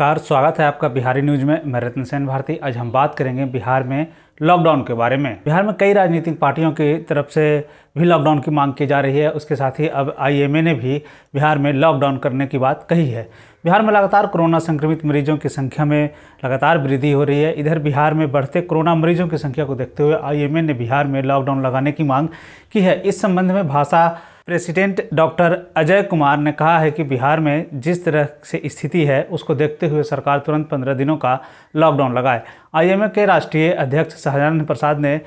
नमस्कार स्वागत है आपका बिहारी न्यूज में मैं रतन सेन भारती आज हम बात करेंगे बिहार में लॉकडाउन के बारे में बिहार में कई राजनीतिक पार्टियों की तरफ से भी लॉकडाउन की मांग की जा रही है उसके साथ ही अब आईएमए ने भी बिहार में लॉकडाउन करने की बात कही है बिहार में लगातार कोरोना संक्रमित मरीजों की संख्या में लगातार वृद्धि हो रही है इधर बिहार में बढ़ते कोरोना मरीजों की संख्या को देखते हुए आई ने बिहार में लॉकडाउन लगाने की मांग की है इस संबंध में भाषा प्रेसिडेंट डॉक्टर अजय कुमार ने कहा है कि बिहार में जिस तरह से स्थिति है उसको देखते हुए सरकार तुरंत पंद्रह दिनों का लॉकडाउन लगाए आईएमए के राष्ट्रीय अध्यक्ष सहजानंद प्रसाद ने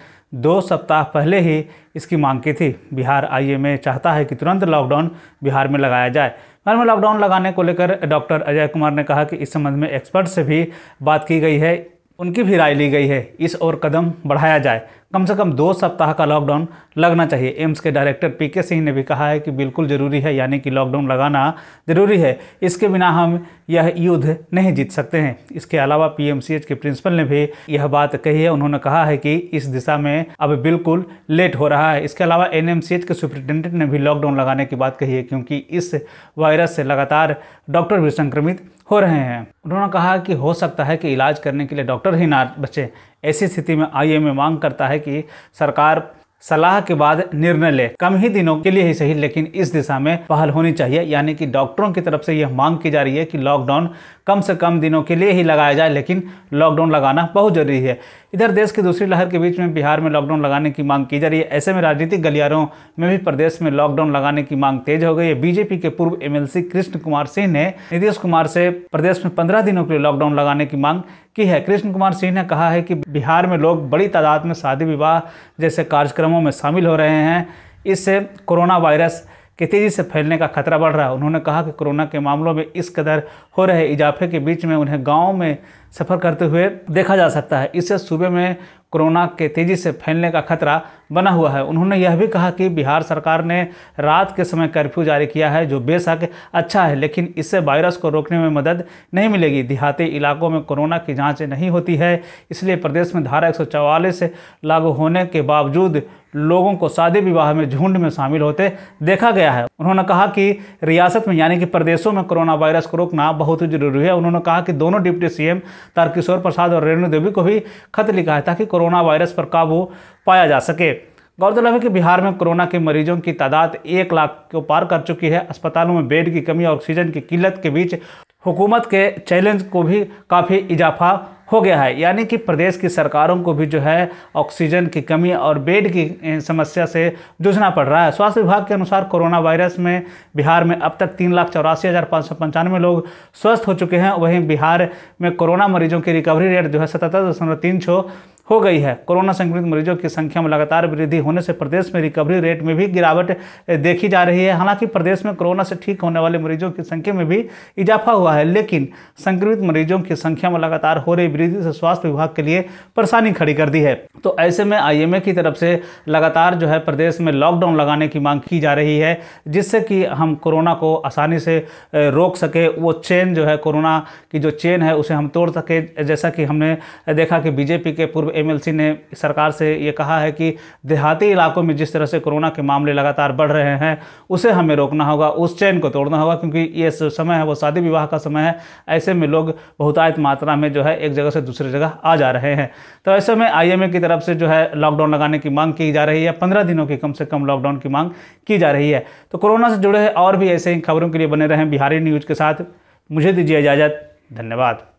दो सप्ताह पहले ही इसकी मांग की थी बिहार आईएमए चाहता है कि तुरंत लॉकडाउन बिहार में लगाया जाए बिहार में लॉकडाउन लगाने को लेकर डॉक्टर अजय कुमार ने कहा कि इस संबंध में एक्सपर्ट से भी बात की गई है उनकी भी राय ली गई है इस ओर कदम बढ़ाया जाए कम से कम दो सप्ताह का लॉकडाउन लगना चाहिए एम्स के डायरेक्टर पी के सिंह ने भी कहा है कि बिल्कुल ज़रूरी है यानी कि लॉकडाउन लगाना ज़रूरी है इसके बिना हम यह युद्ध नहीं जीत सकते हैं इसके अलावा पीएमसीएच के प्रिंसिपल ने भी यह बात कही है उन्होंने कहा है कि इस दिशा में अब बिल्कुल लेट हो रहा है इसके अलावा एन के सुप्रिंटेंडेंट ने भी लॉकडाउन लगाने की बात कही है क्योंकि इस वायरस से लगातार डॉक्टर भी संक्रमित हो रहे हैं उन्होंने कहा कि हो सकता है कि इलाज करने के लिए डॉक्टर ही ना बचे ऐसी स्थिति में आईएमए मांग करता है कि सरकार सलाह के बाद निर्णय ले कम ही दिनों के लिए ही सही लेकिन इस दिशा में पहल होनी चाहिए यानी कि डॉक्टरों की तरफ से यह मांग की जा रही है कि लॉकडाउन कम से कम दिनों के लिए ही लगाया जाए लेकिन लॉकडाउन लगाना बहुत ज़रूरी है इधर देश की दूसरी लहर के बीच में बिहार में लॉकडाउन लगाने की मांग की जा रही है ऐसे में राजनीतिक गलियारों में भी प्रदेश में लॉकडाउन लगाने की मांग तेज हो गई है बीजेपी के पूर्व एमएलसी कृष्ण कुमार सिंह ने नीतीश कुमार से प्रदेश में पंद्रह दिनों के लिए लॉकडाउन लगाने की मांग की है कृष्ण कुमार सिंह ने कहा है कि बिहार में लोग बड़ी तादाद में शादी विवाह जैसे कार्यक्रमों में शामिल हो रहे हैं इससे कोरोना वायरस कि तेज़ी से फैलने का खतरा बढ़ रहा है उन्होंने कहा कि कोरोना के मामलों में इस कदर हो रहे इजाफे के बीच में उन्हें गाँव में सफ़र करते हुए देखा जा सकता है इससे सूबे में कोरोना के तेज़ी से फैलने का खतरा बना हुआ है उन्होंने यह भी कहा कि बिहार सरकार ने रात के समय कर्फ्यू जारी किया है जो बेशक अच्छा है लेकिन इससे वायरस को रोकने में मदद नहीं मिलेगी देहाती इलाकों में कोरोना की जाँच नहीं होती है इसलिए प्रदेश में धारा एक लागू होने के बावजूद लोगों को शादी विवाह में झुंड में शामिल होते देखा गया है उन्होंने कहा कि रियासत में यानी कि प्रदेशों में कोरोना वायरस को रोकना बहुत ही जरूरी है उन्होंने कहा कि दोनों डिप्टी सीएम तारकिशोर प्रसाद और रेणु देवी को भी खत लिखा है ताकि कोरोना वायरस पर काबू पाया जा सके गौरतलब है कि बिहार में कोरोना के मरीजों की तादाद एक लाख को पार कर चुकी है अस्पतालों में बेड की कमी और ऑक्सीजन की किल्लत के बीच हुकूमत के चैलेंज को भी काफ़ी इजाफा हो गया है यानी कि प्रदेश की सरकारों को भी जो है ऑक्सीजन की कमी और बेड की समस्या से जूझना पड़ रहा है स्वास्थ्य विभाग के अनुसार कोरोना वायरस में बिहार में अब तक तीन लाख चौरासी हज़ार पाँच सौ पंचानवे लोग स्वस्थ हो चुके हैं वहीं बिहार में कोरोना मरीजों की रिकवरी रेट जो है सतहत्तर दशमलव तीन छः हो गई है कोरोना संक्रमित मरीजों की संख्या में लगातार वृद्धि होने से प्रदेश में रिकवरी रेट में भी गिरावट देखी जा रही है हालांकि प्रदेश में कोरोना से ठीक होने वाले मरीजों की संख्या में भी इजाफा हुआ है लेकिन संक्रमित मरीजों की संख्या में लगातार हो रही वृद्धि से स्वास्थ्य विभाग के लिए परेशानी खड़ी कर दी है तो ऐसे में आई की तरफ से लगातार जो है प्रदेश में लॉकडाउन लगाने की मांग की जा रही है जिससे कि हम कोरोना को आसानी से रोक सके वो चेन जो है कोरोना की जो चेन है उसे हम तोड़ सके जैसा कि हमने देखा कि बीजेपी के पूर्व एमएलसी ने सरकार से ये कहा है कि देहाती इलाकों में जिस तरह से कोरोना के मामले लगातार बढ़ रहे हैं उसे हमें रोकना होगा उस चैन को तोड़ना होगा क्योंकि ये समय है वो शादी विवाह का समय है ऐसे में लोग बहुतायत मात्रा में जो है एक जगह से दूसरी जगह आ जा रहे हैं तो ऐसे में आई की तरफ से जो है लॉकडाउन लगाने की मांग की जा रही है पंद्रह दिनों की कम से कम लॉकडाउन की मांग की जा रही है तो कोरोना से जुड़े और भी ऐसे ही खबरों के लिए बने रहें बिहारी न्यूज़ के साथ मुझे दीजिए इजाज़त धन्यवाद